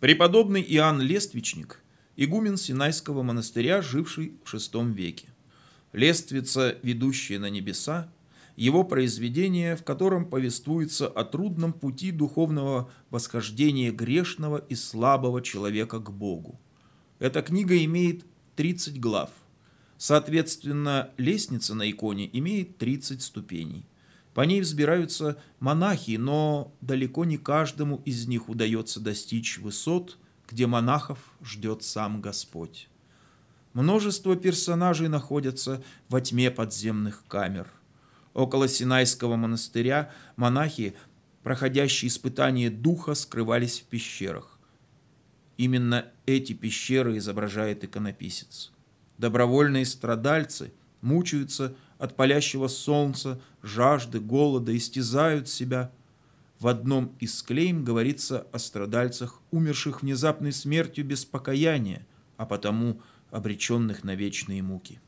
Преподобный Иоанн Лествичник, игумен Синайского монастыря, живший в VI веке. Лествица, ведущая на небеса, его произведение, в котором повествуется о трудном пути духовного восхождения грешного и слабого человека к Богу. Эта книга имеет 30 глав. Соответственно, лестница на иконе имеет 30 ступеней – по ней взбираются монахи, но далеко не каждому из них удается достичь высот, где монахов ждет сам Господь. Множество персонажей находятся во тьме подземных камер. Около Синайского монастыря монахи, проходящие испытания духа, скрывались в пещерах. Именно эти пещеры изображает иконописец. Добровольные страдальцы мучаются – от палящего солнца, жажды, голода, истязают себя. В одном из клейм говорится о страдальцах, умерших внезапной смертью без покаяния, а потому обреченных на вечные муки.